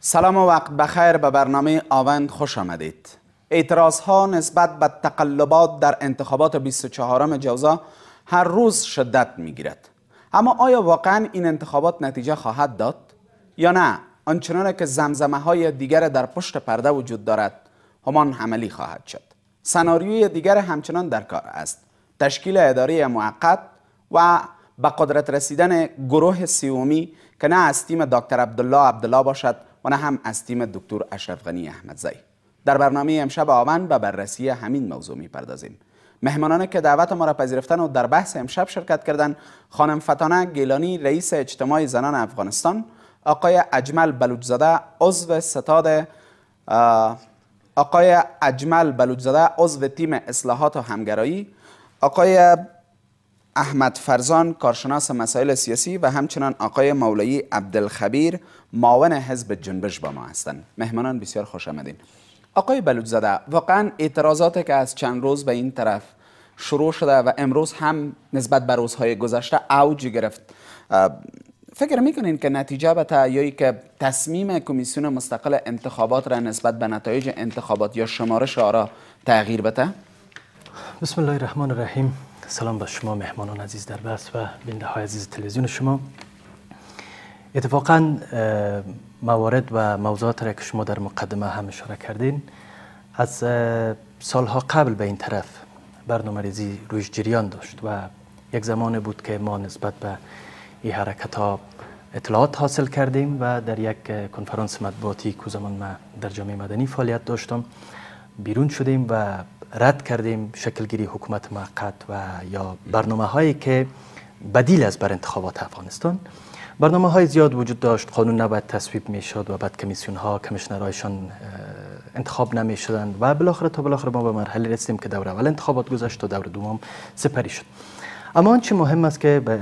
سلام و وقت بخیر به برنامه آوند خوش آمدید اعتراض ها نسبت به تقلبات در انتخابات 24 جوزا هر روز شدت می گیرد اما آیا واقعا این انتخابات نتیجه خواهد داد یا نه آنچنان که زمزمه های دیگر در پشت پرده وجود دارد همان عملی خواهد شد سناریوی دیگر همچنان در کار است تشکیل اداره موقت و به قدرت رسیدن گروه سیومی که نه از تیم دکتر عبدالله عبدالله باشد و نه هم از تیم دکتر اشرف غنی احمدزی در برنامه امشب آون به بررسی همین موضوع میپردازیم مهمانانی که دعوت ما را پذیرفتن و در بحث امشب شرکت کردند خانم فتانه گیلانی رئیس اجتماع زنان افغانستان آقای اجمل بلوچزاده عضو ستاد آقای اجمل بلوچزاده عضو تیم اصلاحات و همگرایی آقای احمد فرزان کارشناس مسائل سیاسی و همچنان آقای مولایی عبدالخبیر معاون حزب جنبش با ما هستند مهمانان بسیار خوش آمدین آقای بلوچزاده واقعا اعتراضاتی که از چند روز به این طرف شروع شده و امروز هم نسبت به روزهای گذشته اوج گرفت فکر میکنین که نتیجه به تعیایی که تصمیم کمیسیون مستقل انتخابات را نسبت به نتایج انتخابات یا شمارش آرا تغییر بده؟ بسم الله الرحمن الرحیم سلام به شما مهمانان عزیز در بس و بینده های عزیز تلویزیون شما اتفاقا موارد و موضوعات را که شما در مقدمه هم اشاره کردین از سالها قبل به این طرف برنامه ریزی روش جریان داشت و یک زمان بود که ما نسبت به ای حرکت ها اطلاعات حاصل کردیم و در یک کنفرانس مطبوعاتی کوزمان ما در جامعه مدنی فعالیت داشتم بیرون شدیم و رد کردیم شکلگیری حکومت موقت و یا برنامه هایی که بدیل از بر انتخابات افغانستان برنامه های زیاد وجود داشت قانون نباید تصویب می شد و بعد کمیسیون ها انتخاب نمی شدند و بالاخره تا بالاخره ما به مرحله رسیدیم که دور اول انتخابات گذشت و دور دوم سپری شد اما آنچه مهم است که به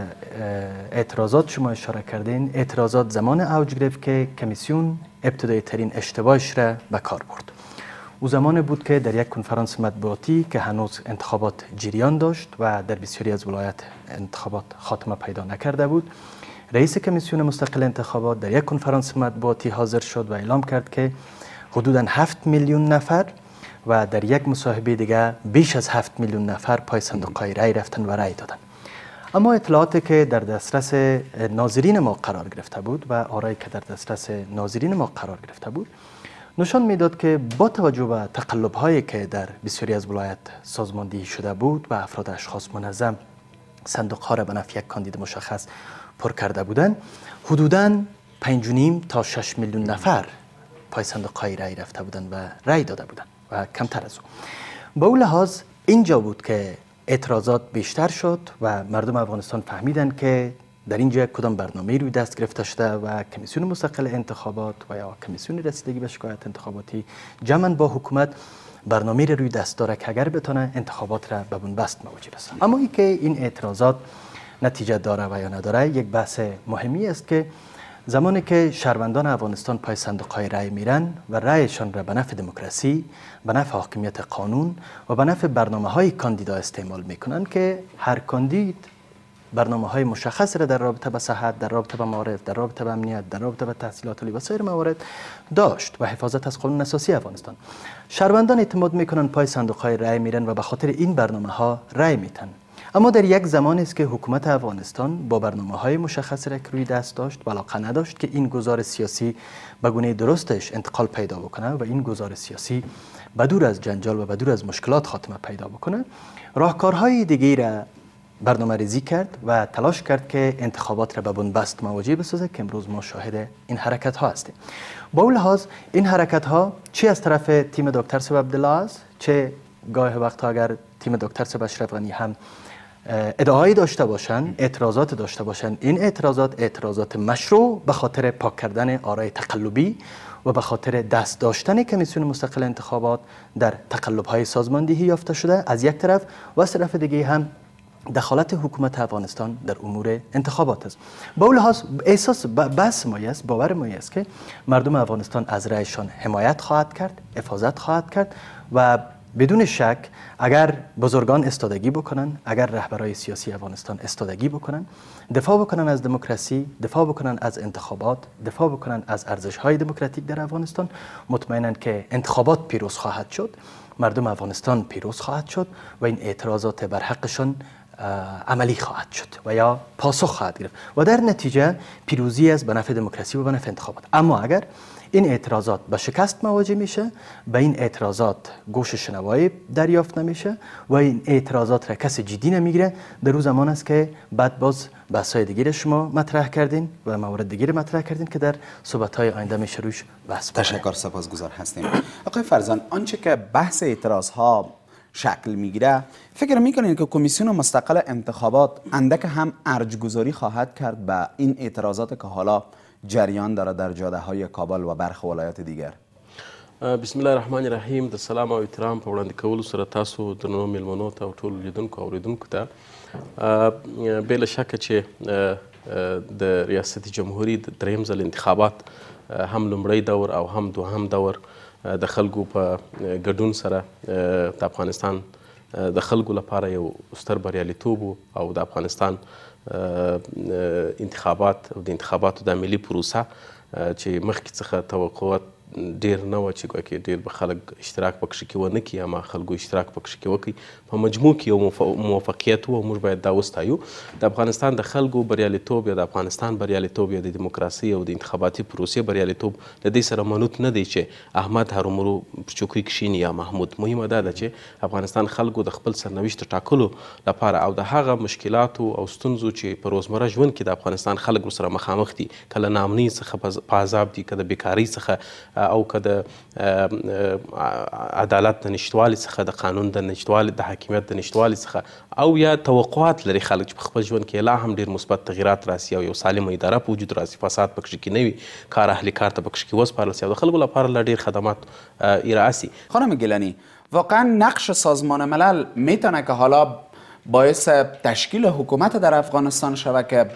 اعتراضات شما اشاره کردین اعتراضات زمان اوج گرفت که کمیسیون ابتدای ترین اشتباهش را به کار برد او زمان بود که در یک کنفرانس مطبوعاتی که هنوز انتخابات جریان داشت و در بسیاری از ولایت انتخابات خاتمه پیدا نکرده بود رئیس کمیسیون مستقل انتخابات در یک کنفرانس مطبوعاتی حاضر شد و اعلام کرد که حدوداً 7 میلیون نفر و در یک مصاحبه دیگه بیش از 7 میلیون نفر پای صندوق های رای رفتن و رای دادن اما اطلاعاتی که در دسترس ناظرین ما قرار گرفته بود و آرایی که در دسترس ناظرین ما قرار گرفته بود نشان میداد که با توجه به تقلب هایی که در بسیاری از ولایت سازماندهی شده بود و افراد اشخاص منظم صندوق ها را به نفع یک کاندید مشخص پر کرده بودند حدوداً 5.5 تا 6 میلیون نفر پای صندوق های رفته بودند و رای داده بودند و کمتر از او با لحاظ اینجا بود که اعتراضات بیشتر شد و مردم افغانستان فهمیدن که در اینجا کدام برنامه روی دست گرفته شده و کمیسیون مستقل انتخابات و یا کمیسیون رسیدگی به شکایت انتخاباتی جمعا با حکومت برنامه روی دست داره که اگر بتونه انتخابات را به بنبست مواجه رسانه اما ای که این اعتراضات نتیجه داره و یا نداره یک بحث مهمی است که زمانی که شهروندان افغانستان پای صندوق های رأی میرن و رأیشان را به نفع دموکراسی، به نفع حاکمیت قانون و به نفع برنامه های کاندیدا استعمال میکنن که هر کاندید برنامه های مشخص را در رابطه با صحت، در رابطه با معارف، در رابطه با امنیت، در رابطه با تحصیلات و سایر موارد داشت و حفاظت از قانون اساسی افغانستان. شهروندان اعتماد میکنن پای صندوق های رأی میرن و به خاطر این برنامه ها رأی میتن اما در یک زمان است که حکومت افغانستان با برنامه های مشخص را روی دست داشت و علاقه نداشت که این گزار سیاسی به گونه درستش انتقال پیدا بکنه و این گزار سیاسی بدور از جنجال و بدور از مشکلات خاتمه پیدا بکنه راهکارهای دیگه را برنامه ریزی کرد و تلاش کرد که انتخابات را به بنبست مواجه بسازه که امروز ما شاهد این حرکت ها هستیم با اون لحاظ این حرکت ها چی از طرف تیم دکتر سبب چه گاه وقت اگر تیم دکتر سبب اشرف هم ادعایی داشته باشن اعتراضات داشته باشند، این اعتراضات اعتراضات مشروع به خاطر پاک کردن آرای تقلبی و به خاطر دست داشتن کمیسیون مستقل انتخابات در تقلب های سازماندهی یافته شده از یک طرف و از طرف دیگه هم دخالت حکومت افغانستان در امور انتخابات است با اول لحاظ احساس بس مایی است باور مایی است که مردم افغانستان از رایشان حمایت خواهد کرد حفاظت خواهد کرد و بدون شک اگر بزرگان استادگی بکنن اگر رهبرای سیاسی افغانستان استادگی بکنن دفاع بکنن از دموکراسی دفاع بکنن از انتخابات دفاع بکنن از ارزش های دموکراتیک در افغانستان مطمئنا که انتخابات پیروز خواهد شد مردم افغانستان پیروز خواهد شد و این اعتراضات بر عملی خواهد شد و یا پاسخ خواهد گرفت و در نتیجه پیروزی از به نفع دموکراسی و به نفع انتخابات اما اگر این اعتراضات به شکست مواجه میشه به این اعتراضات گوش شنوایی دریافت نمیشه و این اعتراضات را کسی جدی نمیگیره در روز زمان است که بعد باز بحث های شما مطرح کردین و موارد دیگه مطرح کردین که در صحبت های آینده میشه روش بحث تشکر سپاسگزار هستیم آقای فرزان آنچه که بحث اعتراض ها شکل میگیره فکر میکنین که کمیسیون مستقل انتخابات اندک هم گذاری خواهد کرد به این اعتراضات که حالا جریان دارد در جاده های کابل و برخ ولایات دیگر بسم الله الرحمن الرحیم د سلام او احترام په وړاندې کولو سره تاسو درنو میلمنو ته او ټولو لیدونکو او اوریدونکو ته بې له شکه چې د ریاست جمهوری د دریم ځل انتخابات هم لومړی دور او هم دوهم دور د خلکو په ګډون سره د افغانستان د خلکو لپاره یو ستر بریالیتوب او د افغانستان انتخابات او د انتخاباتو د عملی پروسه چې مخکې څخه توقعات ډیر نه و چې ګوکې ډیر به خلک اشتراک پکښې کې ونه کړي یا ما خلکو اشتراک پکښې کې وکړي په مجموع کې یو موفقیت و موږ باید دا وستایو د افغانستان د خلکو بریالیتوب یا د افغانستان بریالیتوب یا د دیموکراسۍ او د انتخاباتي پروسې بریالیتوب له دې سره منوط نه دی چې احمد هرومرو په چوکۍ کښیني یا محمود مهمه دا ده چې افغانستان خلکو د خپل سرنوشت ټاکلو لپاره او د هغه مشکلاتو او ستونزو چې په روزمره ژوند کې د افغانستان خلک ورسره مخامخ دي که له ناامنۍ څخه په عذاب دي که د بیکارۍ څخه او که د عدالت د نشتوالي څخه د قانون د نشتوالي د حاکمیت د نشتوالي څخه او یا توقعات لري خلک چې په خپل ژوند کې لا هم ډیر مثبت تغیرات راسي او یو سالمه اداره په وجود راسي فساد پکښې کې نه وي کار اهلي کار ته پکښې کې وسپارل سي او د خلکو لپاره لا ډیر خدمات ارائه سي خانم گیلانی واقعا نقش سازمان ملل میتونه که حالا باعث تشکیل حکومت در افغانستان شود که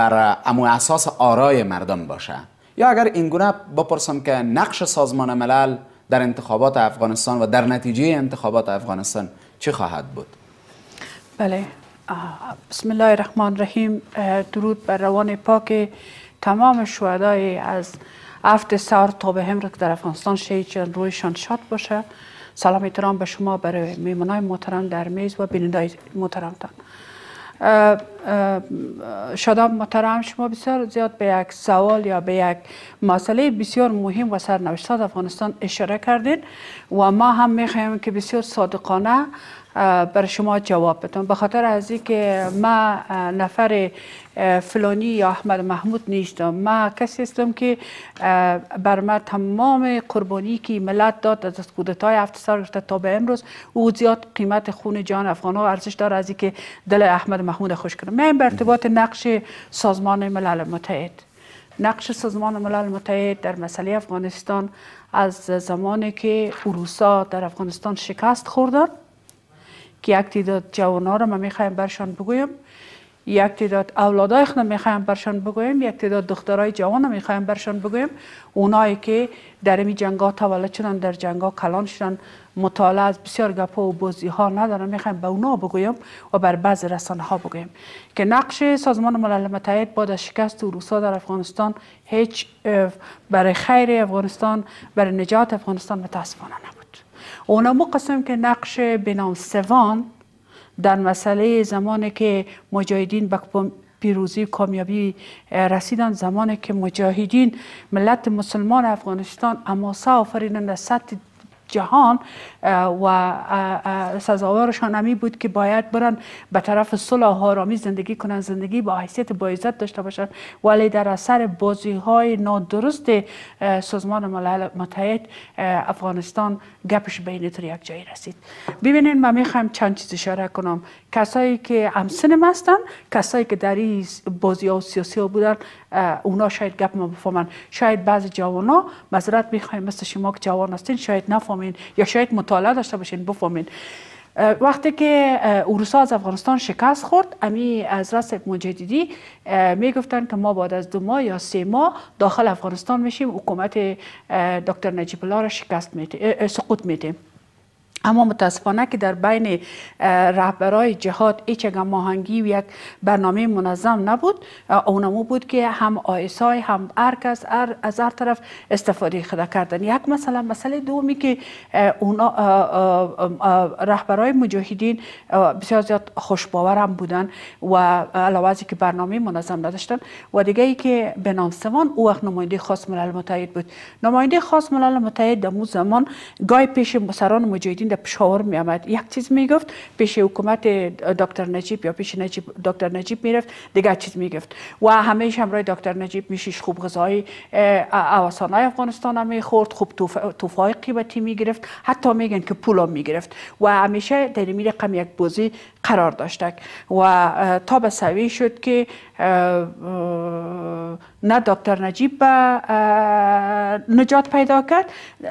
بر امو اساس آرای مردم باشه یا اگر این بپرسم که نقش سازمان ملل در انتخابات افغانستان و در نتیجه انتخابات افغانستان چه خواهد بود بله بسم الله الرحمن الرحیم درود بر روان پاک تمام شهدای از هفت سار تا به هم در افغانستان شهید شدن رویشان شاد باشه سلام احترام به شما برای های محترم در میز و بینندای محترمتان شاداب محترم شما بسیار زیاد به یک سوال یا به یک مسئله بسیار مهم و سرنوشت افغانستان اشاره کردید و ما هم میخوایم که بسیار صادقانه بر شما جواب بدم به خاطر از اینکه ما نفر فلانی یا احمد محمود نیستم ما کسی هستم که بر ما تمام قربانی که ملت داد از کودتای هفت سال تا به امروز او زیاد قیمت خون جان افغان ها ارزش داره از اینکه دل احمد محمود خوش کنم من به ارتباط نقش سازمان ملل متحد نقش سازمان ملل متحد در مسئله افغانستان از زمانی که اروسا در افغانستان شکست خوردن که یک تعداد ها را ما میخوایم برشان بگویم یک تعداد اولادای خود میخوایم برشان بگویم یک تعداد دخترای جوان میخوایم برشان بگویم اونایی که در جنگ ها تولد شدن در جنگا کلان شدن مطالعه از بسیار گپا و بازی ها ندارن میخوایم به اونا بگویم و بر بعض رسانه ها بگویم که نقش سازمان ملل متحد بعد از شکست و روسا در افغانستان هیچ برای خیر افغانستان برای نجات افغانستان متاسفانه اونا قسم که نقش بنام سوان در مسئله زمانی که مجاهدین به پیروزی کامیابی رسیدن زمانی که مجاهدین ملت مسلمان افغانستان اماسا آفریدن در سطح جهان و سزاوارشان همی بود که باید برن به طرف صلح و آرامی زندگی کنن زندگی با حیثیت با داشته باشن ولی در اثر بازی های نادرست سازمان ملل متحد افغانستان گپش بین تر یک جایی رسید ببینین من میخوایم چند چیز اشاره کنم کسایی که همسن هستن کسایی که در این بازی ها و سیاسی ها بودن اونا شاید گپ ما بفهمن شاید بعض ها معذرت میخوایم مثل شما که جوان هستین شاید نفهمین یا شاید مطالعه داشته باشین بفهمین وقتی که اروسا از افغانستان شکست خورد امی از راست مجددی میگفتن که ما بعد از دو ماه یا سه ماه داخل افغانستان میشیم حکومت دکتر نجیب الله را شکست میتیم سقوط میتیم اما متاسفانه که در بین رهبرای جهاد اگه ماهنگی و یک برنامه منظم نبود اونمو بود که هم آیسای هم ارکس ار از هر طرف استفاده خدا کردن یک مثلا مسئله دومی که اونا رهبرای مجاهدین بسیار زیاد هم بودن و علاوه که برنامه منظم نداشتن و دیگه ای که به نام سوان او وقت نماینده خاص ملل متحد بود نماینده خاص ملال متحد در زمان گای پیش مسران مجاهدین در پشاور می یک چیز میگفت گفت پیش حکومت دکتر نجیب یا پیش نجیب دکتر نجیب می رفت دیگر چیز می و همیشه همراه دکتر نجیب میشیش خوب غذای های افغانستان هم می خوب توفای قیمتی می گرفت حتی میگن که پول هم می گرفت و همیشه در این رقم یک بازی قرار داشتک و تا به سوی شد که نه دکتر نجیب به نجات پیدا کرد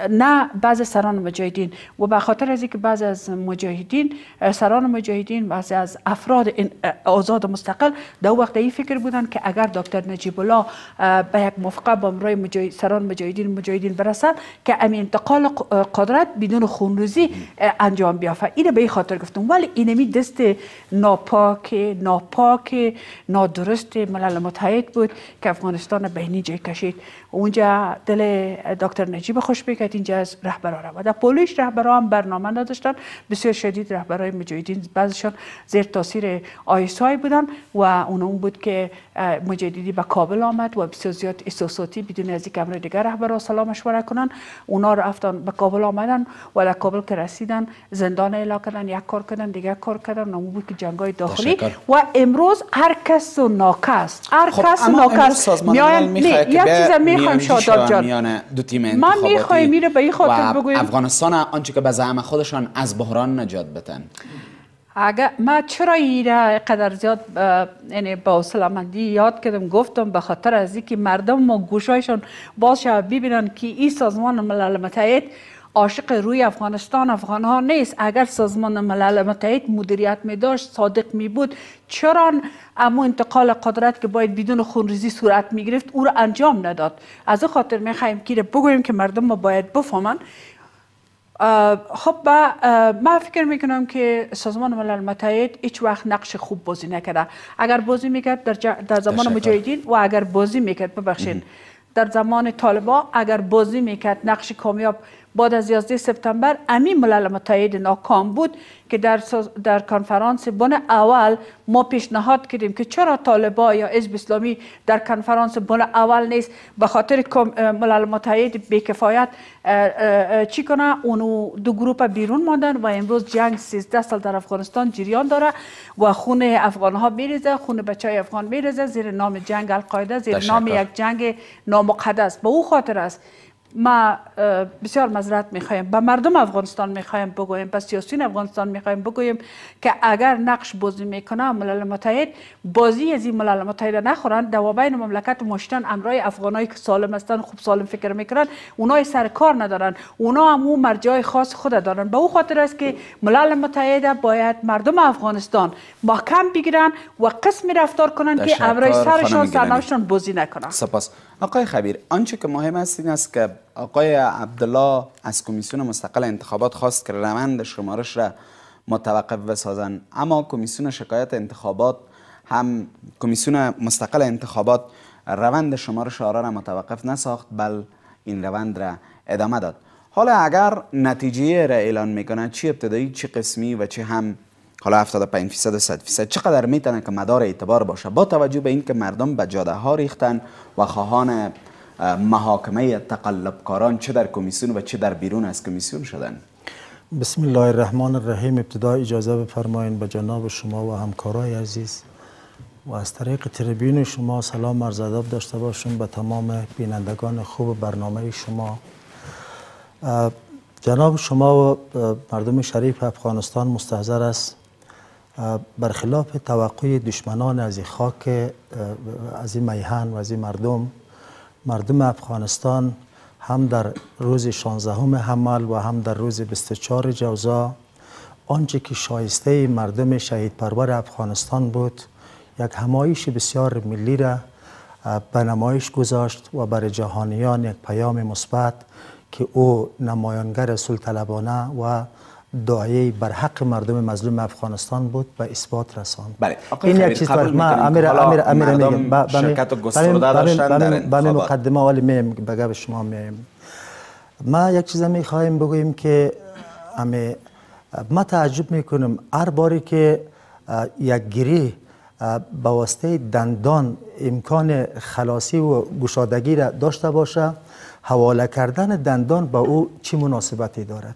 نه بعض سران مجاهدین و به خاطر از اینکه بعض از مجاهدین سران مجاهدین بعضی از افراد آزاد و مستقل در وقت این فکر بودند که اگر دکتر نجیب الله به یک موافقه با امرای مجاهد سران مجاهدین مجاهدین برسد که امی انتقال قدرت بدون خونریزی انجام بیافت اینه به خاطر گفتم ولی اینمی دست ناپاک ناپاک نادرست ملل متحد بود که افغانستان به اینجا کشید اونجا دل دکتر نجیب خوش بکرد اینجا از رهبر را و در پولیش رهبرا هم برنامه نداشتن بسیار شدید رهبرای مجایدین بعضشان زیر تاثیر آیسای بودن و اون اون بود که مجایدینی به کابل آمد و بسیار زیاد احساساتی بدون از یک امر دیگر رهبرا سلامش مشوره کنن اونا رفتن به کابل آمدن و در کابل که رسیدن زندان کردن یک کار کردن دیگر کار کردن نامو بود که جنگای داخلی و امروز هر کس و ناکس هر خب، کس و ناکس میایم یک چیز میخوایم شاداب جان دو تیم ما میخوایم میره به این خاطر بگویم افغانستان آنچه که به زعم خودشان از بحران نجات بتن اگر ما چرا ایره قدر زیاد یعنی با سلامندی یاد کردم گفتم به خاطر از اینکه مردم ما گوشایشون باز شود ببینن که این سازمان ملل متحد عاشق روی افغانستان افغان ها نیست اگر سازمان ملل متحد مدیریت می داشت صادق می بود چرا اما انتقال قدرت که باید بدون خونریزی صورت می گرفت او را انجام نداد از خاطر می خواهیم که بگویم که مردم ما باید بفهمن خب با ما فکر میکنم که سازمان ملل متحد هیچ وقت نقش خوب بازی نکرده اگر بازی میکرد در, در زمان مجاهدین و اگر بازی میکرد ببخشید در زمان طالبا اگر بازی میکرد نقش کامیاب بعد از 11 سپتامبر امی ملل متحد ناکام بود که در, در کنفرانس بن اول ما پیشنهاد کردیم که چرا طالبا یا حزب اسلامی در کنفرانس بن اول نیست به خاطر ملل متحد بیکفایت چی کنه اونو دو گروه بیرون ماندن و امروز جنگ 13 سال در افغانستان جریان داره و خون افغان ها میریزه خون بچه افغان میریزه زیر نام جنگ القاعده زیر نام یک جنگ نامقدس به او خاطر است ما بسیار مذرت میخوایم به مردم افغانستان میخوایم بگویم پس سیاستین افغانستان میخوایم بگویم که اگر نقش بازی میکنه ملل متحد بازی از این ملل متحد نخورند دوابین مملکت مشتن امرای افغانایی که سالم هستن خوب سالم فکر میکنن اونای سر کار ندارن اونا هم اون مرجع خاص خود دارن به او خاطر است که ملل متحد باید مردم افغانستان با بگیرن و قسمی رفتار کنن که امرای سرشان سرنوشتشان بازی نکنن سپاس آقای خبیر آنچه که مهم است این است که آقای عبدالله از کمیسیون مستقل انتخابات خواست که روند شمارش را متوقف بسازند اما کمیسیون شکایت انتخابات هم کمیسیون مستقل انتخابات روند شمارش آرا را متوقف نساخت بل این روند را ادامه داد حالا اگر نتیجه را اعلان میکنه چی ابتدایی چه قسمی و چه هم حالا 75 فیصد و 100 فیصد چقدر میتونه که مدار اعتبار باشه با توجه به اینکه مردم به جاده ها ریختن و خواهان محاکمه تقلبکاران چه در کمیسیون و چه در بیرون از کمیسیون شدن بسم الله الرحمن الرحیم ابتدا اجازه بفرمایید به جناب شما و همکارای عزیز و از طریق تریبین شما سلام عرض داشته باشم به تمام بینندگان خوب برنامه شما جناب شما و مردم شریف افغانستان مستحضر است برخلاف توقع دشمنان از این خاک از این میهن و از این مردم مردم افغانستان هم در روز 16 حمل و هم در روز 24 جوزا آنچه که شایسته مردم شهید پرور افغانستان بود یک همایش بسیار ملی را به نمایش گذاشت و بر جهانیان یک پیام مثبت که او نمایانگر سلطلبانه و دعایی بر حق مردم مظلوم افغانستان بود و اثبات رساند بله این یک چیز ما امیر امیر امیر میگم بله، بله، شرکت گسترده بله، داشتن در مقدمه ولی میم به شما میم ما یک چیز می خواهیم بگوییم که ما تعجب میکنم هر باری که یک گری با واسطه دندان امکان خلاصی و گشادگی را داشته باشه حواله کردن دندان به او چه مناسبتی دارد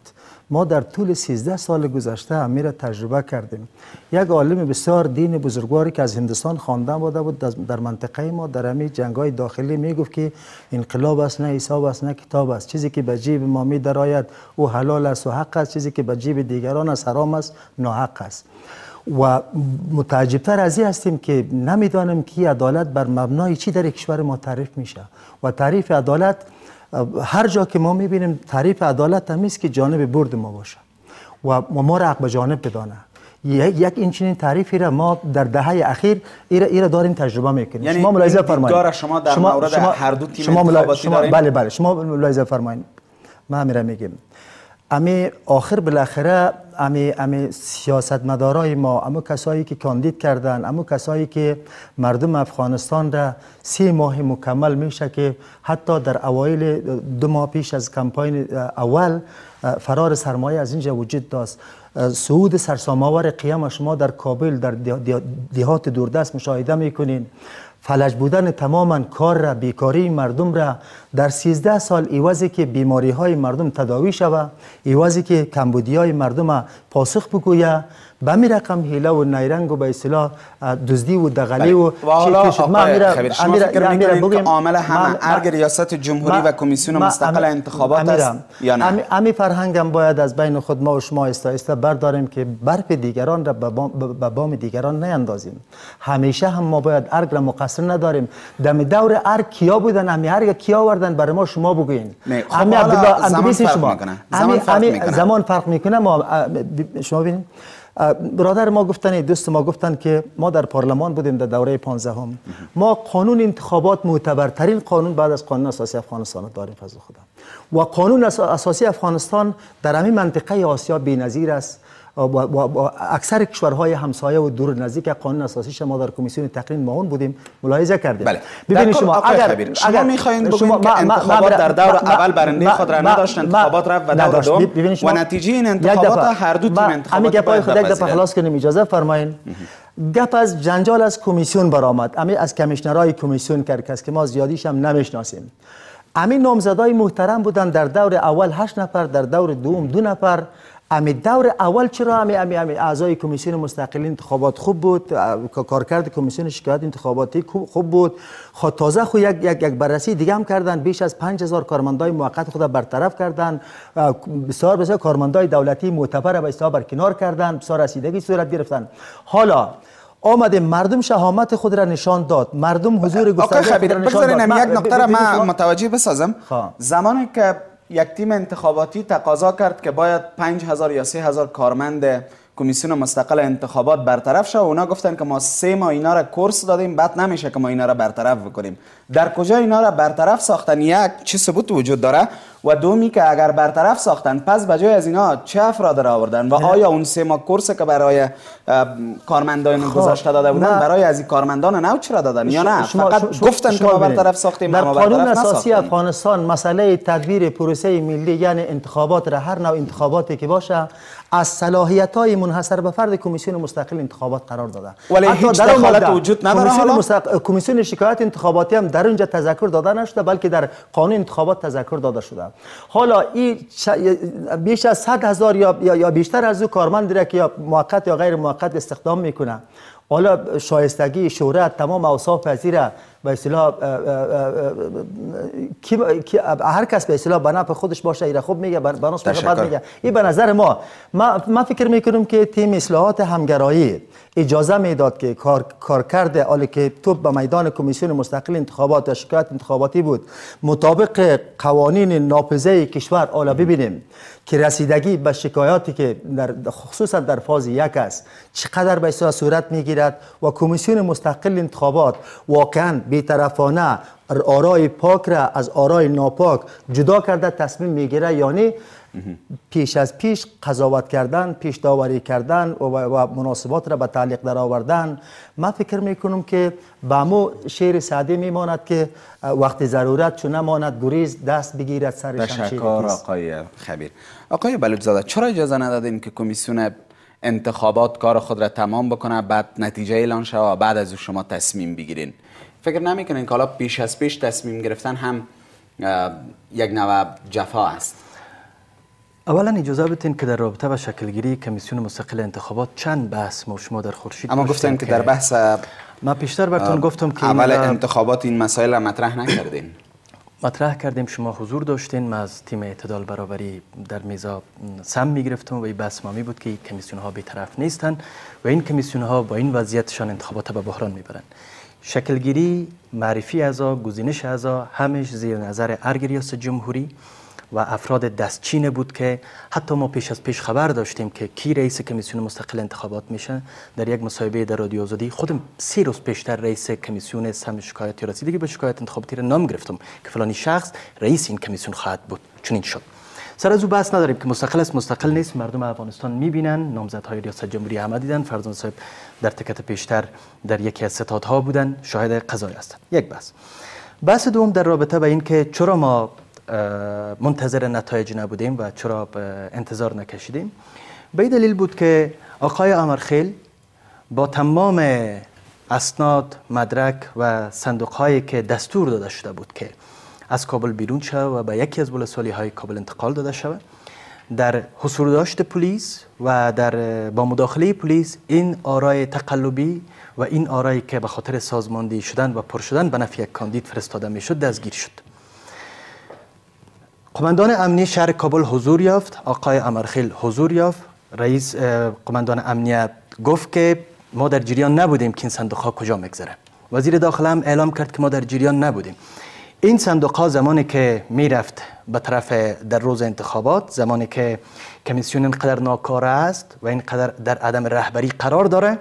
ما در طول 13 سال گذشته همه را تجربه کردیم یک عالم بسیار دین بزرگواری که از هندستان خوانده بوده بود در منطقه ما در همه جنگ های داخلی میگفت که انقلاب است نه حساب است نه کتاب است چیزی که به جیب ما می او حلال است و حق است چیزی که به جیب دیگران است حرام است ناحق است و متعجبتر از این هستیم که نمیدانم که عدالت بر مبنای چی در کشور ما تعریف میشه و تعریف عدالت هر جا که ما میبینیم تعریف عدالت هم که جانب برد ما باشه و ما را حق به جانب بدانه یک این چنین تعریفی را ما در دهه اخیر ایرا را داریم تجربه میکنیم یعنی شما ملاحظه فرمایید شما در شما مورد شما هر دو تیم شما, شما بله بله شما ملاحظه فرمایید ما میرا میگیم امی آخر بالاخره امی امی سیاستمدارای ما اما کسایی که کاندید کردن اما کسایی که مردم افغانستان را سه ماه مکمل میشه که حتی در اوایل دو ماه پیش از کمپاین اول فرار سرمایه از اینجا وجود داشت سعود سرساماور قیام شما در کابل در دهات دوردست مشاهده میکنین فلج بودن تماما کار را بیکاری مردم را در 13 سال ایوازی که بیماری های مردم تداوی شود، ایوازی که کمبودی های مردم پاسخ بگوید، به می و نایرنگ و به اصطلاح دزدی و دغلی بله. و چی پیش ما امیر امیر که عامل همه ارگ ریاست جمهوری و کمیسیون مستقل انتخابات است یا نه امی فرهنگ هم باید از بین خود ما و شما است است برداریم که برف دیگران را به بام دیگران نیندازیم همیشه هم ما باید ارگ را مقصر نداریم دم دور ارگ کیا بودن امی ارگ کیا آوردن برای ما شما بگوین خب امی عبدالله زمان فرق میکنه زمان فرق میکنه ما شما ببینید برادر ما گفتن دوست ما گفتن که ما در پارلمان بودیم در دوره 15 هم. ما قانون انتخابات معتبرترین قانون بعد از قانون اساسی افغانستان داریم فضل خدا و قانون اساسی افغانستان در همین منطقه آسیا بی‌نظیر است با اکثر کشورهای همسایه و دور نزدیک قانون اساسی شما در کمیسیون تقنین ماون بودیم ملاحظه کردیم بله. ببینید شما اگر شما اگر میخواین شما که انتخابات در دور اول برنده خود را نداشت انتخابات رفت و دور دوم و نتیجه این انتخابات هر دو تیم انتخابات گپای خود یک دفعه خلاص کنیم اجازه فرمایین گپ از جنجال از کمیسیون برآمد امی از کمیشنرای کمیسیون کرد کس که ما زیادیش هم نمیشناسیم همین نامزدای محترم بودن در دور اول هشت نفر در دور دوم دو نفر امی دور اول چرا امی امی, امی اعضای کمیسیون مستقل انتخابات خوب بود کارکرد کمیسیون شکایت انتخاباتی خوب بود خود خب تازه خو یک یک یک بررسی دیگه هم کردن بیش از 5000 کارمندای موقت خود برطرف کردن بسیار بسیار کارمندای دولتی معتبر به حساب کنار کردن بسیار رسیدگی صورت گرفتن حالا آمده مردم شهامت خود را نشان داد مردم حضور گسترده خود را نشان داد یک نقطه را من خب. متوجه بسازم خب. زمانی که یک تیم انتخاباتی تقاضا کرد که باید 5000 یا 3000 کارمند کمیسیون مستقل انتخابات برطرف شد و اونا گفتن که ما سه ماه اینا را کورس دادیم بعد نمیشه که ما اینا را برطرف بکنیم در کجا اینا را برطرف ساختن یک چه ثبوت وجود داره و دومی که اگر برطرف ساختن پس جای از اینا چه افراد را آوردن و آیا اون سه ماه کورس که برای کارمندان خب، گذاشته داده بودن برای از این کارمندان نو چرا دادن یا نه شما فقط گفتن شما که ما برطرف ساختیم در قانون اساسی افغانستان مسئله تدبیر پروسه ملی یعنی انتخابات را هر نوع انتخاباتی که باشه از صلاحیت های منحصر به فرد کمیسیون مستقل انتخابات قرار داده ولی هیچ در حالت وجود نداره کمیسیون, شکایت انتخاباتی هم در اونجا تذکر داده نشده بلکه در قانون انتخابات تذکر داده شده حالا این بیش از 100 هزار یا بیشتر از او کارمند را که یا موقت یا غیر موقت استخدام میکنه حالا شایستگی شهرت تمام اوصاف را به اصطلاح کی هر کس به اصطلاح بنا خودش باشه ایره خوب میگه بنا بعد میگه این به نظر ما ما فکر میکنم که تیم اصلاحات همگرایی اجازه میداد که کار کارکرد آلی که توپ به میدان کمیسیون مستقل انتخابات و شکایت انتخاباتی بود مطابق قوانین ناپزه کشور حالا ببینیم که رسیدگی به شکایاتی که در خصوصا در فاز یک است چقدر به صورت میگیرد و کمیسیون مستقل انتخابات واقعا طرفانه آرای پاک را از آرای ناپاک جدا کرده تصمیم میگیره یعنی پیش از پیش قضاوت کردن پیش داوری کردن و مناسبات را به تعلیق در آوردن من فکر میکنم که به مو شعر سعدی میماند که وقت ضرورت چون ماند گریز دست بگیرد سر شمشیر آقای خبیر آقای بلوچزاده چرا اجازه ندادین که کمیسیون انتخابات کار خود را تمام بکنه بعد نتیجه اعلان شود و بعد از او شما تصمیم بگیرین فکر نمیکنین که حالا پیش از پیش تصمیم گرفتن هم یک نوع جفا است اولا اجازه بتین که در رابطه با شکلگیری کمیسیون مستقل انتخابات چند بحث ما شما در خورشید اما گفتیم که در بحث ما پیشتر براتون گفتم که اول انتخابات این مسائل را مطرح نکردین مطرح کردیم شما حضور داشتین ما از تیم اعتدال برابری در میزا سم میگرفتم و این بحث ما می بود که کمیسیون ها بی‌طرف نیستن و این کمیسیون ها با این وضعیتشان انتخابات به بحران میبرند شکلگیری معرفی اعضا گزینش اعضا همش زیر نظر ارگ جمهوری و افراد دستچینه بود که حتی ما پیش از پیش خبر داشتیم که کی رئیس کمیسیون مستقل انتخابات میشه در یک مصاحبه در رادیو آزادی خودم سی روز پیشتر رئیس کمیسیون سم شکایت یا رسیدگی به شکایت انتخاباتی را نام گرفتم که فلانی شخص رئیس این کمیسیون خواهد بود چنین شد سر از او بحث نداریم که مستقل است مستقل نیست مردم افغانستان میبینن نامزدهای ریاست جمهوری احمد دیدن فرزان صاحب در تکت پیشتر در یکی از ستادها بودن شاهد قضای هستند یک بحث بحث دوم در رابطه به این که چرا ما منتظر نتایج نبودیم و چرا انتظار نکشیدیم به دلیل بود که آقای امرخیل با تمام اسناد مدرک و صندوق هایی که دستور داده شده بود که از کابل بیرون شود و به یکی از بلسالی های کابل انتقال داده شود در حضور داشت پلیس و در با مداخله پلیس این آرای تقلبی و این آرای که به خاطر سازماندهی شدن و پر شدن به نفع یک کاندید فرستاده میشد دستگیر شد قماندان امنی شهر کابل حضور یافت آقای امرخیل حضور یافت رئیس قماندان امنیت گفت که ما در جریان نبودیم که این صندوق ها کجا میگذره وزیر داخله هم اعلام کرد که ما در جریان نبودیم این صندوق ها زمانی که میرفت به طرف در روز انتخابات زمانی که کمیسیون اینقدر ناکاره است و اینقدر در عدم رهبری قرار داره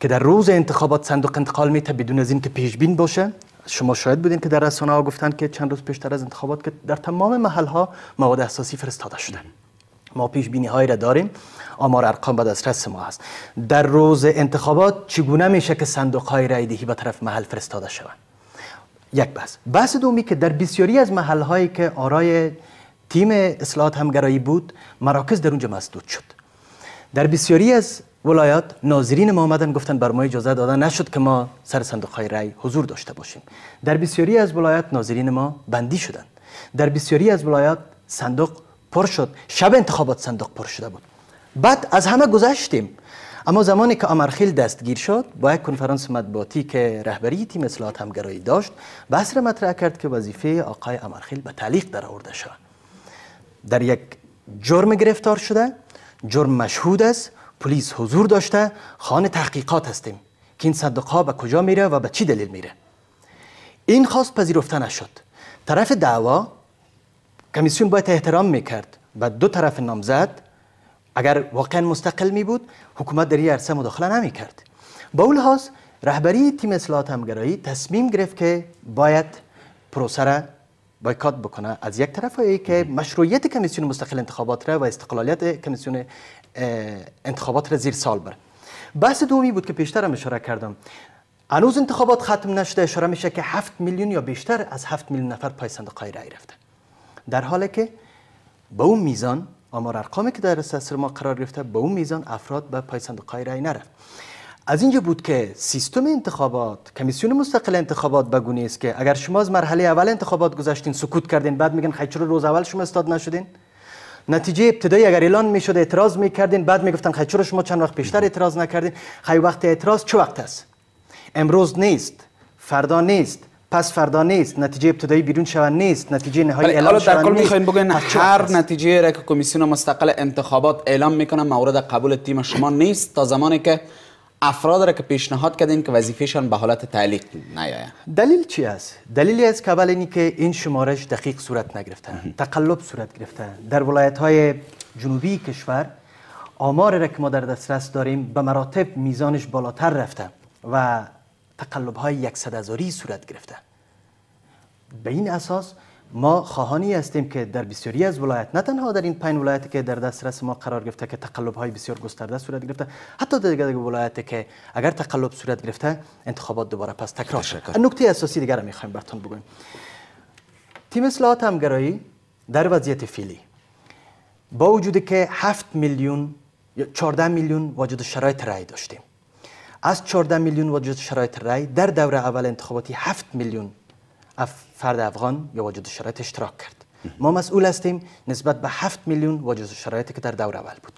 که در روز انتخابات صندوق انتقال میته بدون از اینکه پیش بین باشه شما شاید بودین که در رسانه ها گفتن که چند روز پیشتر از انتخابات که در تمام محل ها مواد اساسی فرستاده شده ما پیش بینی هایی را داریم آمار ارقام به دسترس ما هست در روز انتخابات چگونه میشه که صندوق های رای به طرف محل فرستاده شوند یک بحث بحث دومی که در بسیاری از محل هایی که آرای تیم اصلاحات همگرایی بود مراکز در اونجا مسدود شد در بسیاری از ولایات ناظرین ما آمدن گفتن بر ما اجازه دادن نشد که ما سر صندوق های رای حضور داشته باشیم در بسیاری از ولایات ناظرین ما بندی شدند در بسیاری از ولایات صندوق پر شد شب انتخابات صندوق پر شده بود بعد از همه گذشتیم اما زمانی که امرخیل دستگیر شد با یک کنفرانس مطبوعاتی که رهبری تیم اصلاحات همگرایی داشت بحث را مطرح کرد که وظیفه آقای امرخیل به تعلیق در آورده شد در یک جرم گرفتار شده جرم مشهود است پلیس حضور داشته خانه تحقیقات هستیم که این صدقه ها به کجا میره و به چی دلیل میره این خواست پذیرفته نشد طرف دعوا کمیسیون باید احترام میکرد و دو طرف نامزد اگر واقعا مستقل می بود حکومت در این عرصه مداخله نمی کرد با اول لحاظ رهبری تیم اصلاحات همگرایی تصمیم گرفت که باید پروسه را بایکات بکنه از یک طرف هایی که مشروعیت کمیسیون مستقل انتخابات را و استقلالیت کمیسیون انتخابات را زیر سال بر. بحث دومی بود که پیشتر هم اشاره کردم هنوز انتخابات ختم نشده اشاره میشه که 7 میلیون یا بیشتر از 7 میلیون نفر پای صندوق های رای رفته در حالی که به اون میزان آمار ارقامی که در سر ما قرار گرفته به اون میزان افراد به پای صندوقهای رای نرفت از اینجا بود که سیستم انتخابات کمیسیون مستقل انتخابات گونه است که اگر شما از مرحله اول انتخابات گذشتین سکوت کردین بعد میگن خیلی روز اول شما استاد نشدین نتیجه ابتدایی اگر اعلان میشد اعتراض میکردین بعد میگفتن خیلی چرا شما چند وقت بیشتر اعتراض نکردین خیلی وقت اعتراض چه وقت است امروز نیست فردا نیست پس فردا نیست نتیجه ابتدایی بیرون شون نیست نتیجه نهایی بله، اعلام شون در کل میخواین بگین هر نتیجه را که کمیسیون مستقل انتخابات اعلام میکنه مورد قبول تیم شما نیست تا زمانی که افراد را که پیشنهاد کردین که وظیفهشان به حالت تعلیق نیاید دلیل چی است دلیلی است که اول که این شمارش دقیق صورت نگرفته تقلب صورت گرفته در ولایت های جنوبی کشور آمار را که ما در دسترس داریم به مراتب میزانش بالاتر رفته و تقلب های یکصد هزاری صورت گرفته به این اساس ما خواهانی هستیم که در بسیاری از ولایت نه تنها در این پنج ولایتی که در دسترس ما قرار گرفته که تقلب های بسیار گسترده صورت گرفته حتی در دیگر ولایتی که اگر تقلب صورت گرفته انتخابات دوباره پس تکرار شد نکته اساسی دیگر می میخوایم براتون بگویم تیم اصلاحات همگرایی در وضعیت فعلی با وجود که 7 میلیون یا 14 میلیون واجد شرایط رای داشتیم از 14 میلیون واجد شرایط رای در دوره اول انتخاباتی 7 میلیون فرد افغان یا واجد شرایط اشتراک کرد ما مسئول هستیم نسبت به 7 میلیون واجد شرایطی که در دوره اول بود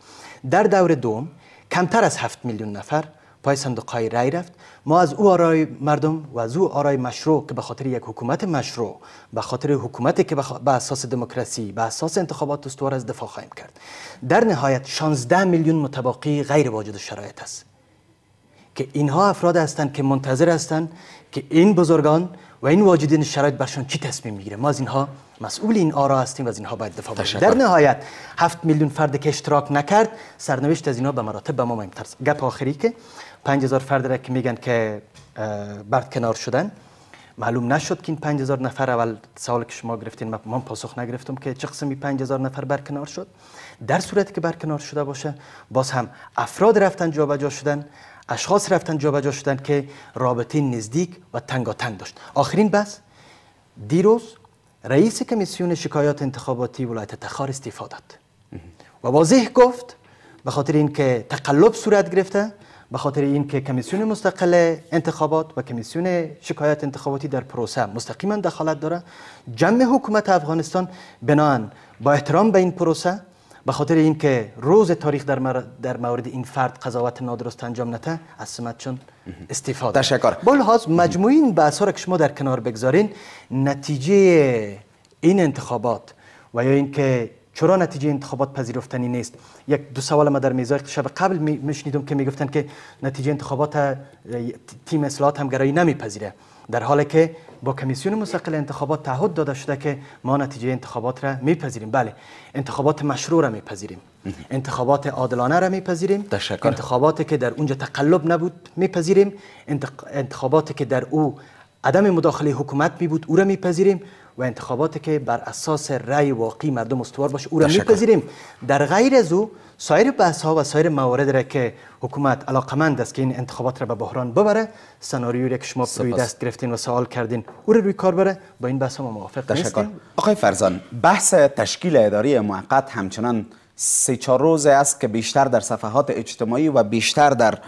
در دوره دوم کمتر از 7 میلیون نفر پای های رای رفت ما از او آرای مردم و از او آرای مشروع که به خاطر یک حکومت مشروع به خاطر حکومتی که به اساس دموکراسی به اساس انتخابات استوار از دفاع خواهیم کرد در نهایت 16 میلیون متباقی غیر واجد شرایط است که اینها افراد هستند که منتظر هستند که این بزرگان و این واجدین شرایط برشان چی تصمیم میگیره ما از اینها مسئول این آرا هستیم و از اینها باید دفاع بشه در نهایت هفت میلیون فرد که اشتراک نکرد سرنوشت از اینها به مراتب به ما مهمتر گپ آخری که 5000 فرد را که میگن که برد کنار شدن معلوم نشد که این 5000 نفر اول سوال که شما گرفتین من پاسخ نگرفتم که چه قسمی 5000 نفر برکنار شد در صورتی که برکنار شده باشه باز هم افراد رفتن جابجا شدن اشخاص رفتن جابجا شدن که رابطه نزدیک و تنگاتند داشت آخرین بس دیروز رئیس کمیسیون شکایات انتخاباتی ولایت تخار استعفا داد و واضح گفت به خاطر اینکه تقلب صورت گرفته به خاطر اینکه کمیسیون مستقل انتخابات و کمیسیون شکایات انتخاباتی در پروسه مستقیما دخالت داره جمع حکومت افغانستان بناهن با احترام به این پروسه به خاطر اینکه روز تاریخ در, در مورد این فرد قضاوت نادرست انجام نته از چون استفاده تشکر بلحاظ مجموعه این بحث که شما در کنار بگذارین نتیجه این انتخابات و یا اینکه چرا نتیجه انتخابات پذیرفتنی نیست یک دو سوال ما در میزای شب قبل میشنیدم که میگفتن که نتیجه انتخابات تیم اصلاحات هم گرایی نمیپذیره در حالی که با کمیسیون مستقل انتخابات تعهد داده شده که ما نتیجه انتخابات را میپذیریم بله انتخابات مشروع را میپذیریم انتخابات عادلانه را میپذیریم تشکر انتخاباتی که در اونجا تقلب نبود میپذیریم انتخاباتی که در او عدم مداخله حکومت می بود او را میپذیریم و انتخاباتی که بر اساس رأی واقعی مردم استوار باشه او را میپذیریم در غیر از او سایر بحث ها و سایر موارد را که حکومت علاقمند است که این انتخابات را به بحران ببره سناریو را که شما روی دست گرفتین و سوال کردین او را روی کار بره با این بحث ما موافق نیستیم آقای فرزان بحث تشکیل اداری موقت همچنان سه چهار روز است که بیشتر در صفحات اجتماعی و بیشتر در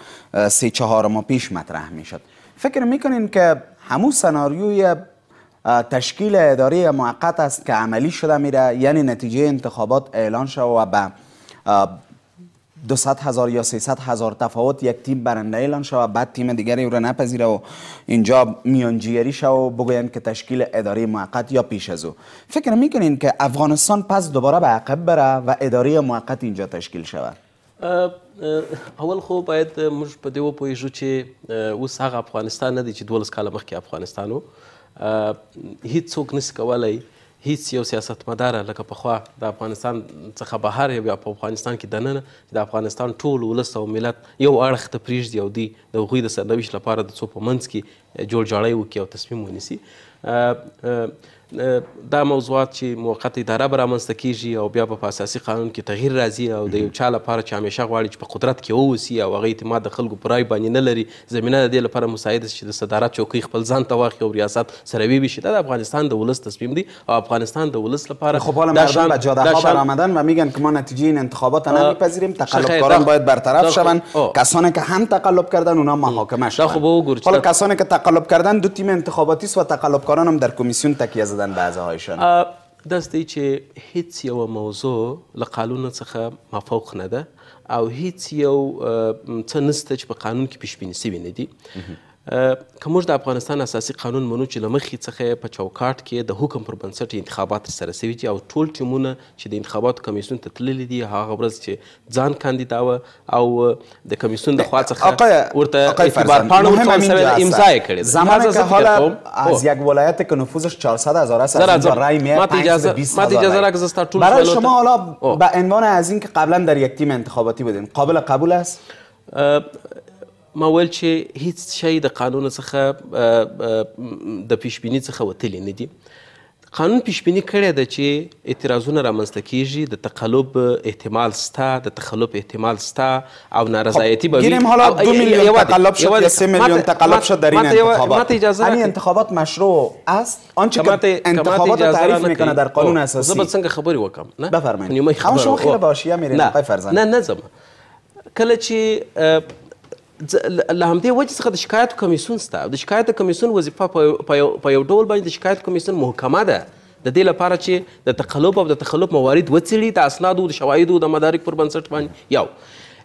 سه چهار ما پیش مطرح میشد فکر میکنین که همون سناریوی تشکیل اداری موقت است که عملی شده میره یعنی نتیجه انتخابات اعلان شده و به 200 هزار یا 300 هزار تفاوت یک تیم برنده اعلان شوه بعد تیم دیگری او را نپذیره و اینجا میانجیری شوه و بگویند که تشکیل اداره موقت یا پیش از او فکر میکنین که افغانستان پس دوباره به عقب بره و اداره موقت اینجا تشکیل شود اول خوب باید موش په و چې اوس افغانستان نه دی چې دولس کاله مخکې افغانستان و څوک هیڅ یو سیاستمدار لکه پخوا د افغانستان څخه بهر یا په افغانستان کې دننه د افغانستان ټول ولس او ملت یو اړخ ته پرېږدي او دوی د هغوی د سرنوشت لپاره د څو په منځ کې جوړ جاړی وکړي او تصمیم ونیسي دا موضوعات چې موقت اداره به رامنځته کیږي او بیا به په اساسي قانون کې تغییر راځي او د یو چا لپاره چې همیشه غواړي چې په قدرت کې واوسي او هغه اعتماد د خلکو په رایې باندې نه لري زمینه د دې لپاره مساعد چې د صدارت چوکۍ خپل ځان ته واخلي او ریاست سره وویشي دا د افغانستان د ولس تصمیم دی او افغانستان د ولس لپاره خب حالا مردم به جاده ها برآمدن و میگن که ما نتیجه این انتخابات نمیپذیریم تقلبکاران باید برطرف شوند کسانی که هم تقلب کردن اونها محاکمه شوند حالا کسانی که تقلب کردن دو تیم انتخاباتی است و تقلبکاران هم در کمیسیون تکیه زدن بعضهایشان داس دی چې هیڅ یو موضوع له قانون څخه مفوق نه ده او هیڅ یو څه نسته چې په قانون کې پیش بینی سوي نه دي که موږ د افغانستان اساسي قانون منو چې له مخې څخه په چوکاټ کې د حکم پر بنسټ انتخابات سره سوي دي او ټول ټیمونه چې د انتخاباتو کمیسیون ته تللي دي هغه ورځ چې ځان کاندیداوه او د کمیسیون د خوا څخه ورته اعتبار پاڼه ورته امضا یې کړې زمانه که حالا از یک ولایت که نفوذش 400 هزار است از اینجا رای میاد مات اجازه مات اجازه را گذاشت طول برای شما حالا به عنوان از اینکه قبلا در یک تیم انتخاباتی بودین قابل قبول است ما ویل چې هیڅ شی د قانون څخه د پیشبینی څخه وتلی نه دی قانون پیشبینی کړی ده چې اعتراضونه رامنځته کیږي د تقلب احتمال ستا د تخلف احتمال ستا او نارضایتی به گیریم حالا دو میلیون تقلب شد یا سه میلیون تقلب شد در این انتخابات همین انتخابات مشروع است آنچه که انتخابات تعریف میکنه در قانون اساسی زبط سنگ خبری وکم نه بفرمایید اما شما خیلی باشیه میرین آقای فرزند نه نه زما کله چې له همدې وجې څخه د شکایت کمیسون شته د شکایت کمیسون وظیفه په یو ډول باندې د شکایت کمیسون محکمه ده د دې لپاره چې د تقلب او د تخلف موارد وڅېړي د اسنادو د شواهدو د مدارک پر بنسټ باندې یو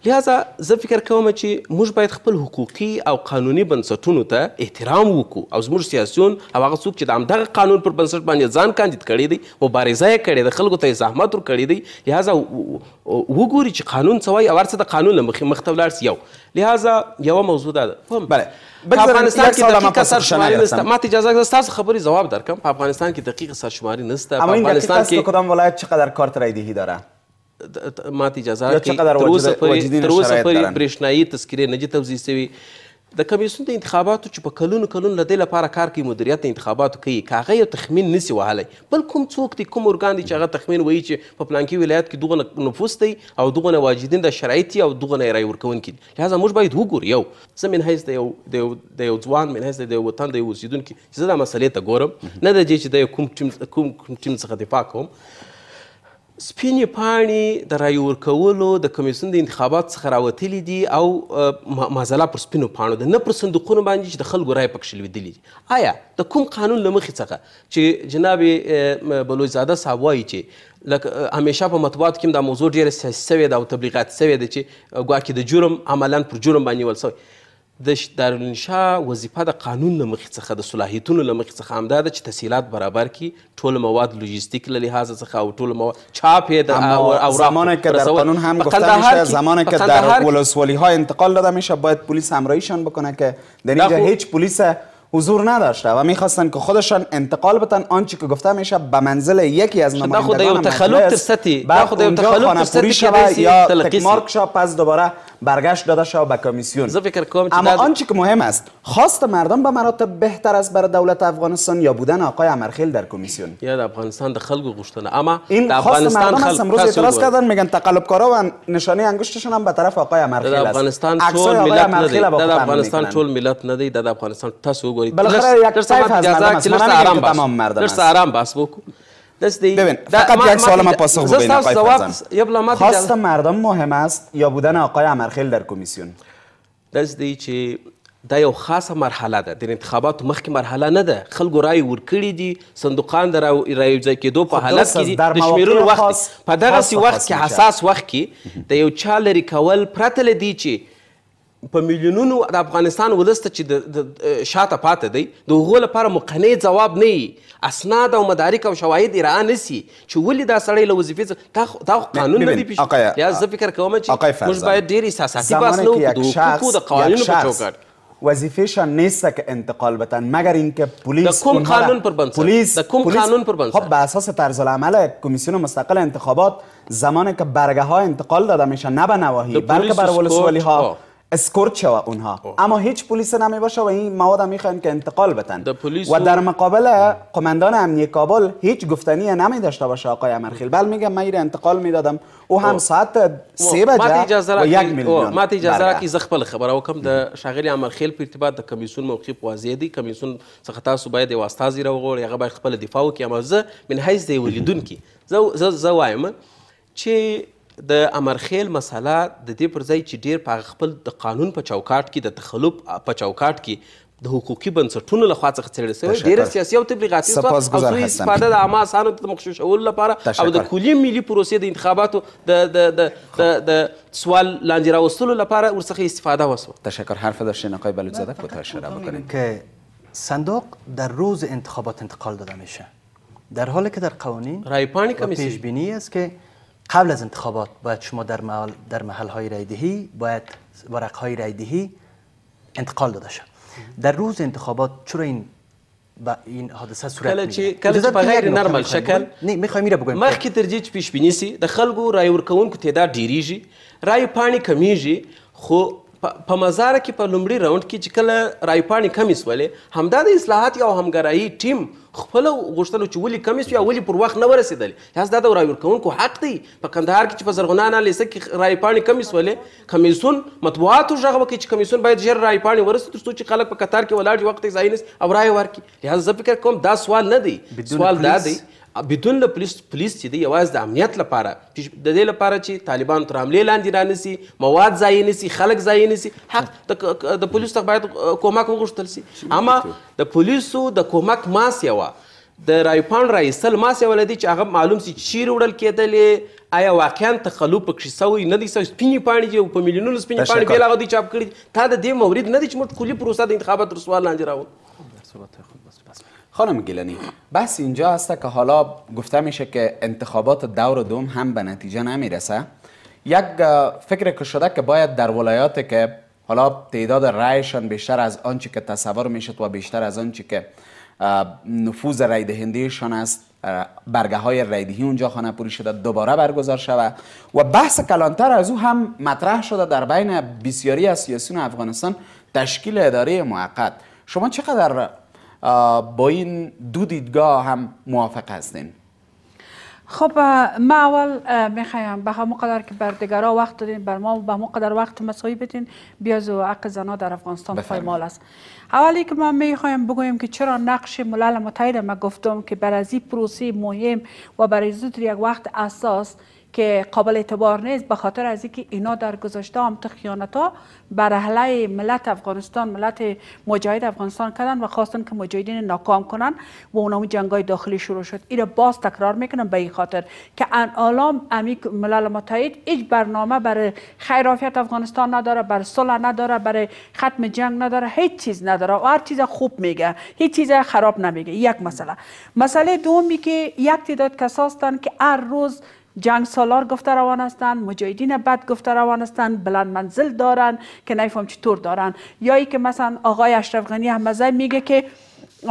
لہذا زه فکر کوم چې موږ باید خپل حقوقي او قانوني بنسټونو ته احترام وکړو او زموږ سیاسيون او هغه څوک چې د همدغه قانون پر بنسټ باندې ځان کاندید کړی دی مبارزه یې کړې ده خلکو ته یې زحمت ورکړی دی لہذا وګوري چې قانون څه وایي او هر څه د قانون له مخې مخته ولاړ سي یو لہذا یوه موضوع دا ده بله افغانستان کې دقیقه سرشماري نشته ما ته اجازه ده ستاسو خبرې ځواب درکم په افغانستان کې دقیقه سرشماري نشته په افغانستان کې کدام ولایت چقدر کارت رای دهی داره ماته اجازه راکړي تر اوسه پورې تر اوسه پورې برېښنایي تذکرې نه دي توضیح شوي د کمیسیون د انتخاباتو چې په کلونو کلونو له دې لپاره کار کوي مدیریت د انتخاباتو کوي که هغه یو تخمین نسی وهلی بل کوم څوک دی کوم ارګان دی چې هغه تخمین وایي چې په پلانکي ولایت کې دوغه نفوس دی او دوغه واجدین د شرایط او دوغه نه رای ورکوونکي دي لهذا موږ باید وګورو یو زه من حیث د یو د یو د یو ځوان من حیث د یو وطن د یو اوسېدونکي چې زه دا مسلې ته ګورم نه د دې چې د کوم ټیم کوم ټیم څخه دفاع کوم سپینې پاڼې د رایو ورکولو د کمیسیون د انتخابات څخه راوتلي دي او مازاله پر سپینو پاڼو د نه پر صندوقونو باندې چې د خلکو رای پکښې لوېدلي دي آیا د کوم قانون له مخې څخه چې جناب بلوچزاده صاحب وایي چې لکه همیشه په مطبوعاتو کې دا موضوع ډېره سیاسي سوې ده او تبلیغات سوې ده چې ګواکې د جرم عملا پر جرم باندې نیول سوی د دارالانشا وظیفه د قانون له مخې څخه د صلاحیتونو له مخې څخه همدا ده چې تسهیلات برابر کړي ټول مواد لوجستیک له لحاظه څخه او ټول مواد چاپ یې د او زمانی که در قانون هم گفته میشه زمانی که در ولسوالی ها انتقال داده میشه باید پلیس همراهیشان بکنه که در اینجا هیچ پلیس حضور نداشته و میخواستن که خودشان انتقال بتن آنچه که گفته میشه به منزل یکی از نمایندگان مجلس بعد اونجا خانه پوری یا تکمارک پس دوباره برگشت داده شده به کمیسیون اما آنچه که مهم است خواست مردم به مراتب بهتر است برای دولت افغانستان یا بودن آقای امرخیل در کمیسیون یا افغانستان د خلق اما این افغانستان خلک امروز اعتراض کردن میگن تقلب کارا و نشانه انگشتشون هم به طرف آقای امرخیل است افغانستان ټول ملت افغانستان چول ملت نده در افغانستان تاسو کنید بالاخره یک طیف از مردم است من آرام تمام مردم است آرام بس بکن دستی ببین فقط یک سوال من پاسخ بدین آقای فرزند خواست مردم مهم است یا بودن آقای عمرخیل در کمیسیون دستی چې دا یو خاصه مرحله ده د انتخاباتو مخکې مرحله نه ده خلکو رای ورکړي دي صندوقان د رایوځای کېدو په حالت کې دي د شمیرلو وخت په دغسې وخت کې حساس وخت کې د یو چا لرې کول پرته له دې چې په میلیونونو د افغانستان ولسته چې د شاته پاتې دی د هغو لپاره مقنع ځواب نه اسناد او مدارک او شواهد را نسی چې ولې دا سړی له وظیفې دا قانون نه دی پیش یا زه فکر کوم چې موږ باید ډیر احساساتي بحث نه وکړو د قوانینو په چوکاټ وظیفهش نیست که انتقال بدن مگر اینکه پلیس کم قانون پر بنسر پلیس کم قانون پر بنسر خب به اساس طرز العمل کمیسیون مستقل انتخابات زمانی که برگه ها انتقال داده میشه نه به نواحی بلکه بر ولسوالی ها اسکورت شوه اونها آه. اما هیچ پلیس نمیباشه و این مواد هم میخواین که انتقال بتن و در مقابل قماندان امنیه کابل هیچ گفتنی نمی داشته باشه آقای امرخیل بل میگم من این انتقال میدادم او هم ساعت 3 بجه و 1 میلیون ما ته اجازه راکې زه خپل خبره وکم د شاغلی امرخیل په ارتباط د کمیسون موقف واضح دی کمیسون څخه تاسو باید یو استاذ راوغوړي هغه باید خپل دفاع وکړي اما زه من حیث د ولیدونکي زه زه وایم چې د امرخیل مسله د دې پر ځای چې ډیر په خپل د قانون په چوکاټ کې د تخلف په چوکاټ کې د حقوقي بنسټونو له خوا څخه څېړل شوی ډېره سیاسي او تبلیغاتي وه او دوی استفاده د عامه اسانو ته د مغشوشولو لپاره او د کلي ملي پروسې د انتخاباتو د د د د د سوال لاندې راوستلو لپاره ورڅخه استفاده وسوه تشکر حرف داشتین آقای بلوچزاده کوتاه اشاره بکنید که صندوق در روز انتخابات انتقال داده میشه در حالی که در قوانین رای پانی کمیسی پیش بینی است که قبل از انتخابات باید شما در محل در محل های رای دهی باید ورق های رای دهی انتقال داده شد در روز انتخابات چرا این با این حادثه صورت کله چې کله چې په غیر نرمل شکل نه میخوایم را بگم مخکې ترجیح پیش بینیسی د خلکو رای ورکونکو تعداد ډیریږي رای پانی کمیږي خو په مزار کې په لومړي راوند کې چې کله رایپاڼې کمې سولې همدا د اصلاحات یو همګرایي ټیم خپل غوښتنو چې ولې کمې سوې او ولې پر وخت نه ورسېدلې یاس دا د رای ورکوونکو حق دی په کندهار کې چې په زرغونه لیسه کې رایپاڼې کمې سولې کمیسون مطبوعاتو غږ وکړي چې کمیسون باید ژر رایپاڼې ورسې تر څو چې خلک په قطار کې ولاړ وخت یې ضایع او رای ورکړي لهذا زه فکر کوم دا سوال نه دی سوال دا دی بدون له پولیس پولیس چې دی یوازې د امنیت لپاره د دې لپاره چې طالبان تر حملې لاندې رانیسي مواد ضایع نسی خلک ضایع نسی حق د پولیسو ته باید کومک وغوښتل سي اما د پولیسو د کومک ماسیه وه د رایپان رایسل ماسیه ولدي چې هغه معلوم سي چیرې وړل کېدلې آیا واقعا تقلب پکې شوی نه دی سوی سپینې پاڼې دي په میلیونونو سپینې پاڼې بېل هغه دوی چاپ کړي تا د دې مورد نه دی چې موږ کلي پروسه د انتخابات رسوا لاندې راول خانم گیلانی بحث اینجا هست که حالا گفته میشه که انتخابات دور دوم هم به نتیجه نمیرسه یک فکر که شده که باید در ولایاتی که حالا تعداد رایشان بیشتر از آنچه که تصور میشه و بیشتر از آنچه که نفوذ رای دهندهشان است برگه های رایدهی اونجا خانه پوری شده دوباره برگزار شود و بحث کلانتر از او هم مطرح شده در بین بسیاری از سیاسیون افغانستان تشکیل اداره موقت شما چقدر با این دو دیدگاه هم موافق هستیم خب ما اول میخوایم به همون قدر که بر دیگرها وقت دادین بر ما به همون قدر وقت مساوی بدین بیاز و حق زنا در افغانستان فایمال است اولی که ما میخوایم بگویم که چرا نقش ملال متحد ما گفتم که بر از این مهم و برای از یک وقت اساس که قابل اعتبار نیست به خاطر از اینکه اینا در گذشته هم تو خیانت ها بر اهل ملت افغانستان ملت مجاهد افغانستان کردن و خواستن که مجاهدین ناکام کنن و جنگ جنگای داخلی شروع شد این باز تکرار میکنم به این خاطر که الان امیک ملل متحد هیچ برنامه برای خیرافیت افغانستان نداره بر صلح نداره برای ختم جنگ نداره هیچ چیز نداره و هر چیز خوب میگه هیچ چیز خراب نمیگه یک مسئله مسئله دومی که یک تعداد کساستن که هر روز جنگ سالار گفته روان هستند مجاهدین بد گفته روان هستند بلند منزل دارن که نفهم چطور دارن یا ای که مثلا آقای اشرف غنی احمدزی میگه که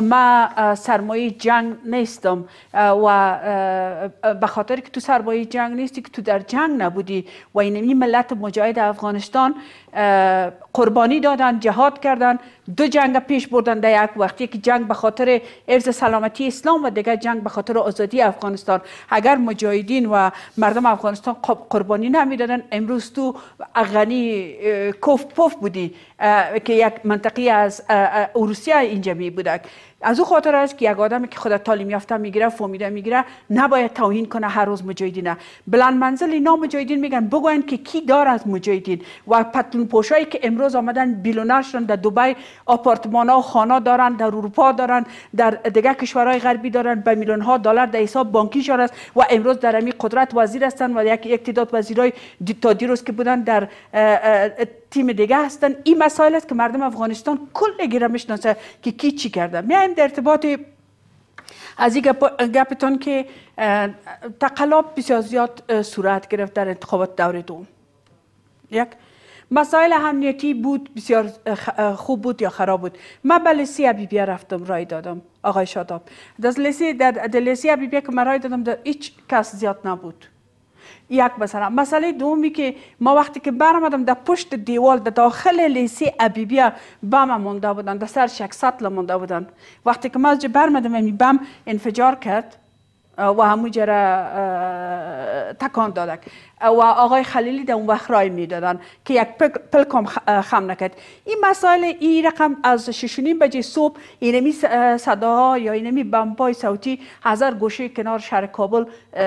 ما سرمایه جنگ نیستم و به خاطر که تو سرمایه جنگ نیستی که تو در جنگ نبودی و این ملت مجاهد افغانستان قربانی دادن جهاد کردن دو جنگ پیش بردن در یک وقت یکی جنگ به خاطر حفظ سلامتی اسلام و دیگر جنگ به خاطر آزادی افغانستان اگر مجاهدین و مردم افغانستان قربانی نمیدادن امروز تو غنی کوف پف بودی که یک منطقی از اروسیه اینجا می از او خاطر است که یک آدمی که خود تعلیم یافته میگیره فهمیده میگیره نباید توهین کنه هر روز مجاهدین بلند منزل اینا مجاهدین میگن بگوین که کی دار از مجاهدین و پتلون پوشایی که امروز آمدن بیلونرشون در دبی آپارتمان ها خانه دارن در اروپا دارن در دیگه کشورهای غربی دارن به میلیون ها دلار در حساب بانکی است و امروز در امی قدرت وزیر هستن و یک تعداد وزیرای تا که بودن در تیم دیگه هستن این مسائل است که مردم افغانستان کل گیره میشناسه که کی چی کرده میایم در ارتباط از این گپتان که تقلاب بسیار زیاد صورت گرفت در انتخابات دور دوم یک مسائل امنیتی بود بسیار خوب بود یا خراب بود من به لسی عبیبیه رفتم رای دادم آقای شاداب در لسی در که من رای دادم در هیچ کس زیاد نبود یک مثلا مسئله دومی که ما وقتی که برمدم در پشت دیوال در داخل لیسه ابیبیه بم مونده بودن در سر 600 مونده بودن وقتی که ما از جه برمدم یعنی بم انفجار کرد و همونجا تکان دادک و آقای خلیلی در اون وقت رای میدادن که یک پلکم خم نکرد این مسائل این رقم از ششونیم بجه صبح اینمی صدا یا اینمی بمبای صوتی هزار گوشه کنار شهر کابل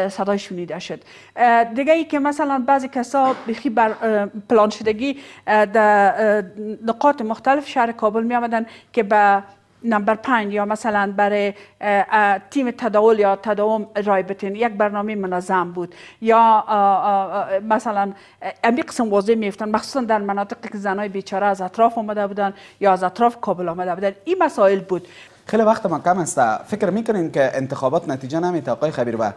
صدای شنیده شد دیگه ای که مثلا بعضی کسا بخی بر پلان شدگی در نقاط مختلف شهر کابل می آمدن که به نمبر پنج یا مثلا برای تیم تداول یا تداوم رای بتین یک برنامه منظم بود یا مثلا امی قسم واضح میفتن مخصوصا در مناطق که زنای بیچاره از اطراف آمده بودن یا از اطراف کابل آمده بودن این مسائل بود خیلی وقت ما کم است فکر میکنین که انتخابات نتیجه نمیده آقای خبیر و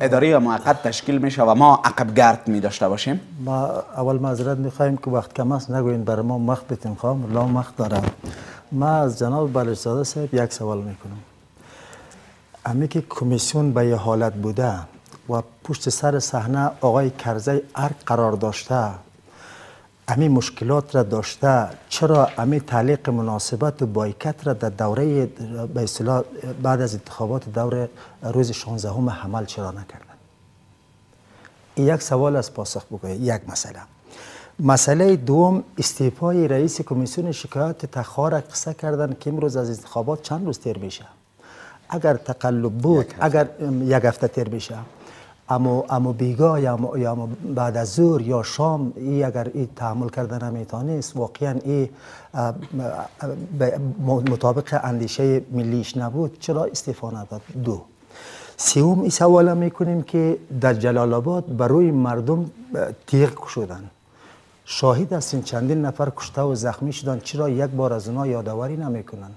اداره موقت تشکیل میشه و ما عقب گرد می داشته باشیم ما اول معذرت میخوایم که وقت کم است نگوین برای ما وقت بتین خواهم لا وقت دارم ما از جناب بلشزاده صاحب یک سوال میکنم امی که کمیسیون به یه حالت بوده و پشت سر صحنه آقای کرزی ارق قرار داشته امی مشکلات را داشته چرا امی تعلیق مناسبت و بایکت را در دوره بعد از انتخابات دور روز 16 همه حمل چرا نکردن یک سوال از پاسخ بگوید یک مسئله مسئله دوم استیپای رئیس کمیسیون شکایات تخار قصه کردن که امروز از انتخابات چند روز تیر میشه اگر تقلب بود اگر یک هفته تیر میشه اما اما بیگا یا اما بعد از ظهر یا شام ای اگر این تحمل کردن نمیتانست واقعا این مطابق اندیشه ملیش نبود چرا استعفا نداد دو سیوم ای سوال میکنیم که در جلال آباد روی مردم تیغ شدن شاهد هستیم چندین نفر کشته و زخمی شدن چرا یک بار از اونا یادواری نمیکنن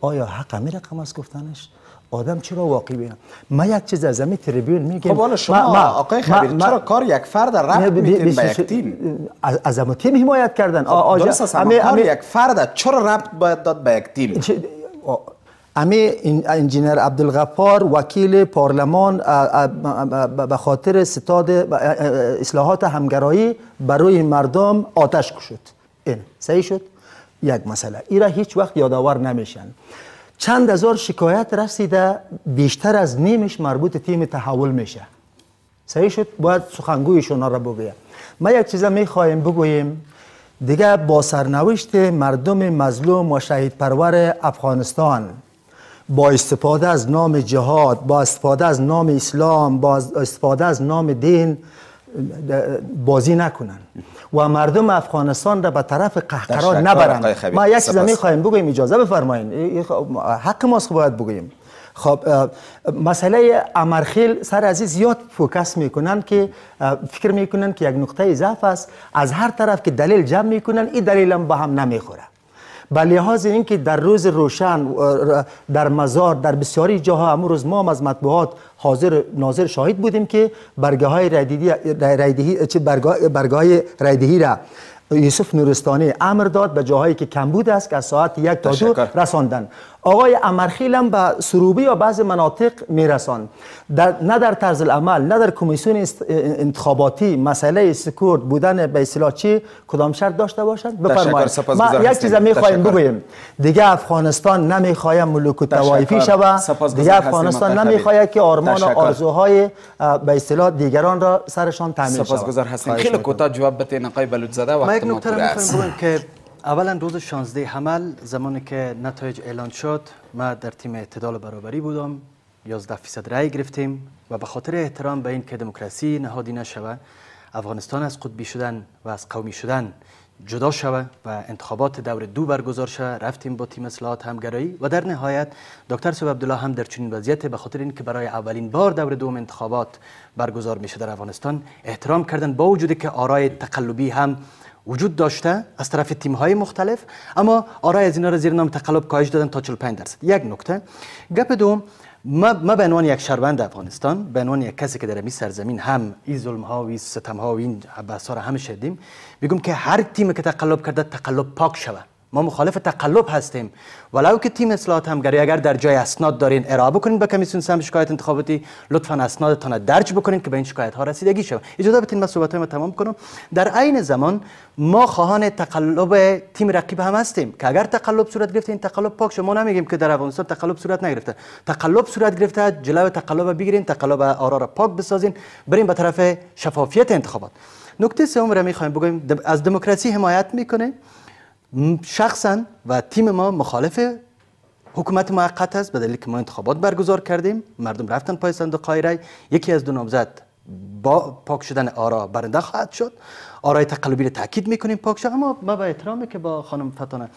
آیا حق همین رقم گفتنش آدم چرا واقعی بینم ما یک چیز از زمین تریبیون میگم خب حالا شما ما آقای خبیر چرا کار یک فرد رفت میتین به یک تیم از اما تیم حمایت کردن خب، آجا درست یک فرد چرا ربط باید داد به یک تیم امی انجینر عبدالغفار وکیل پارلمان به خاطر ستاد اصلاحات همگرایی برای مردم آتش کشید این صحیح شد یک مسئله را هیچ وقت یادآور نمیشن چند هزار شکایت رسیده بیشتر از نیمش مربوط تیم تحول میشه صحیح شد باید سخنگویشون را بگویم ما یک چیزا میخواهیم بگوییم دیگه با سرنوشت مردم مظلوم و شهید پرور افغانستان با استفاده از نام جهاد با استفاده از نام اسلام با استفاده از نام دین بازی نکنن و مردم افغانستان را به طرف قهقرا نبرن ما یک چیز میخوایم بگوییم اجازه بفرمایید خب، حق ماست باید بگوییم خب مسئله امرخیل سر عزیز زیاد فوکس میکنن که فکر میکنن که یک نقطه ضعف است از هر طرف که دلیل جمع میکنن این دلیل هم به هم نمیخوره به لحاظ اینکه در روز روشن در مزار در بسیاری جاها امروز ما هم از مطبوعات حاضر ناظر شاهد بودیم که برگه های رایدهی چه برگه های ریدهی را یوسف نورستانی امر داد به جاهایی که کم بود است که از ساعت یک تا دو رساندن آقای امرخیل هم به سروبی یا بعض مناطق میرسان در نه در طرز العمل نه در کمیسیون انتخاباتی مسئله سکورد بودن به اصطلاح چی کدام شرط داشته باشند بفرمایید ما یک چیز میخوایم بگوییم دیگه افغانستان نمیخوایم ملوک توایفی شود دیگه افغانستان نمیخواهد که آرمان و آرزوهای به اصطلاح دیگران را سرشان تامین شود سپاسگزار خیلی کوتاه جواب بدین آقای بلوچ زاده وقت ما یک نکته که اولا روز 16 حمل زمانی که نتایج اعلان شد ما در تیم اعتدال و برابری بودم 11 فیصد رای گرفتیم و به خاطر احترام به این که دموکراسی نهادی نشوه افغانستان از قطبی شدن و از قومی شدن جدا شوه و انتخابات دور دو برگزار شوه رفتیم با تیم اصلاحات همگرایی و در نهایت دکتر صبح عبدالله هم در چنین وضعیت به خاطر اینکه برای اولین بار دور دوم انتخابات برگزار میشه در افغانستان احترام کردن با وجودی که آرای تقلبی هم وجود داشته از طرف تیم های مختلف اما آرای از اینا را زیر نام تقلب کاهش دادن تا 45 درصد یک نکته گپ دوم ما ما به عنوان یک شهروند افغانستان به عنوان یک کسی که در این سرزمین هم این ظلم ها و این ستم ها و این بحث ها را هم شدیم میگم که هر تیمی که تقلب کرده تقلب پاک شود ما مخالف تقلب هستیم ولو که تیم اصلاح همگری اگر در جای اسناد دارین ارائه بکنین به کمیسیون سم شکایت انتخاباتی لطفا اسنادتان درج بکنین که به این شکایت ها رسیدگی شود اجازه بدین من صحبت ما تمام کنم در عین زمان ما خواهان تقلب تیم رقیب هم هستیم که اگر تقلب صورت گرفته این تقلب پاک شما نمیگیم که در افغانستان تقلب صورت نگرفته تقلب صورت گرفته جلو تقلب بگیرین تقلب آرا را پاک بسازین بریم به طرف شفافیت انتخابات نکته سوم را میخوایم بگویم از دموکراسی حمایت میکنه شخصا و تیم ما مخالف حکومت موقت است به دلیل که ما انتخابات برگزار کردیم مردم رفتن پای صندوق های رای یکی از دو نامزد با پاک شدن آرا برنده خواهد شد آرای تقلبی را تاکید میکنیم پاک شد اما ما با احترامی که با خانم فتانه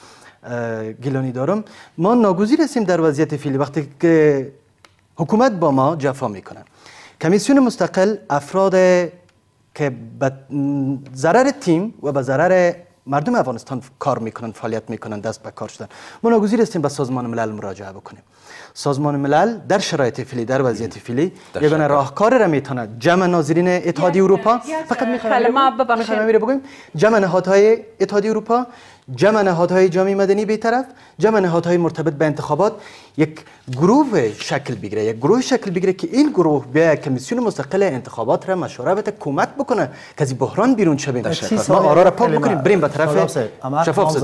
گیلانی دارم ما ناگوزی هستیم در وضعیت فعلی وقتی که حکومت با ما جفا میکنه کمیسیون مستقل افراد که به ضرر تیم و به ضرر مردم افغانستان کار میکنن فعالیت میکنن دست به کار شدن ما ناگزیر هستیم به سازمان ملل مراجعه بکنیم سازمان ملل در شرایط فعلی در وضعیت فعلی یگانه راهکار را میتونه جمع ناظرین اتحادیه یعنی اروپا یعنی فقط میخوام میره بگویم جمع نهادهای اتحادیه اروپا جمع نهادهای جامعه مدنی به طرف جمع نهادهای مرتبط به انتخابات یک گروه شکل بگیره یک گروه شکل بگیره که این گروه به کمیسیون مستقل انتخابات را مشوره بده کمک بکنه که از بحران بیرون شویم ما آرا را پاک بکنیم بریم به طرف شفاف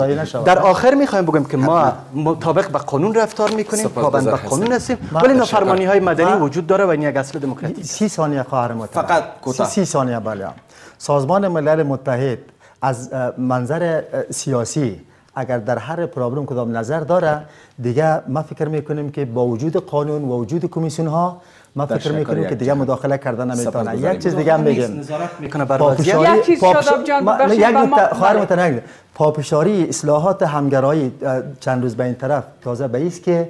در آخر میخوایم بگم که ما مطابق به قانون رفتار میکنیم پابند به قانون هستیم ولی نافرمانی های مدنی وجود داره و این یک اصل دموکراتیک 30 ثانیه خواهر فقط 30 ثانیه بله سازمان ملل متحد از منظر سیاسی اگر در هر پرابلم کدام نظر داره دیگه ما فکر میکنیم که با وجود قانون و وجود کمیسیون ها ما فکر میکنیم که دیگه مداخله کردن نمیتونه یک چیز دیگه هم بگیم پاپشاری یک چیز خب، اصلاحات همگرایی چند روز به این طرف تازه به که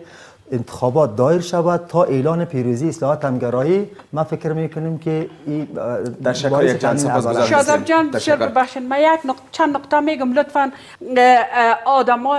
انتخابات دایر شود تا اعلان پیروزی اصلاحات همگرایی ما فکر میکنیم که این شکل یک چند سپاس شاداب جان ببخشید من یک چند نقطه میگم لطفا آدما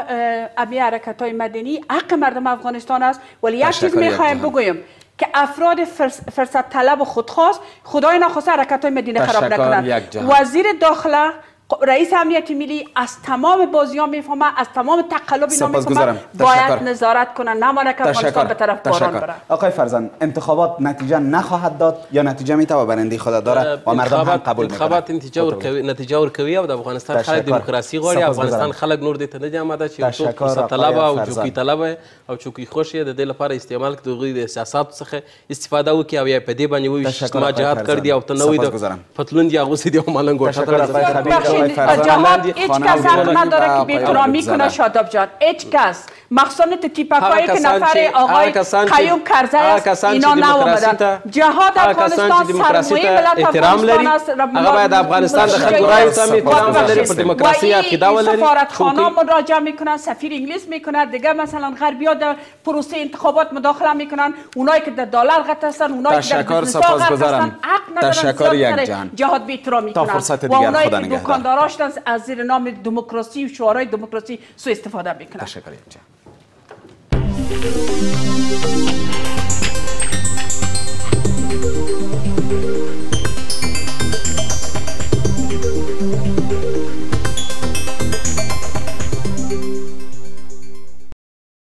امی حرکت های مدنی حق مردم افغانستان است ولی یک چیز میخوایم بگویم که افراد فرصت طلب و خودخواست خدای نخواست حرکت های مدینه خراب نکنند وزیر داخله خب، رئیس امنیت ملی از تمام بازی ها میفهمه از تمام تقلب اینا میفهمه باید نظارت کنه نمانه که افغانستان به طرف تشکر. باران بره آقای فرزند انتخابات نتیجه نخواهد داد یا نتیجه میتوا برنده خدا داره و مردم هم قبول میکنه انتخابات نتیجه ورکوی نتیجه ورکوی او د افغانستان خلک دموکراسي غواړي افغانستان خلک نور دې ته نه آمده چې تو فرصت طلب او چوکي طلب او چوکي خوشي د دې لپاره استعمال کړي د سیاست څخه استفاده وکړي او یا په دې باندې وي چې ما جهاد کړی او ته نوې پتلون دی هغه سې دی ملنګو وشته جواب هیچ کس حق نداره که بیترامی کنه شاداب جان هیچ کس مخصوصا تیپکایی که نفر آقای قیوم کرزه است اینا نوامدن جهاد افغانستان سرمایه ملت افغانستان است باید افغانستان در خلق سمې تمام و په دیموکراسي عقیده ولری سفارتخانه مراجعه میکنن سفیر انگلیس میکنه دیگه مثلا غربیا در پروسه انتخابات مداخله میکنن اونایی که در دالر غط هستن اونایی که در بزنس هستن حق تشکر یک جهاد بیترا میکنن تا فرصت از زیر نام دموکراسی و شعارهای دموکراسی سو استفاده میکنن تشکر Thank you.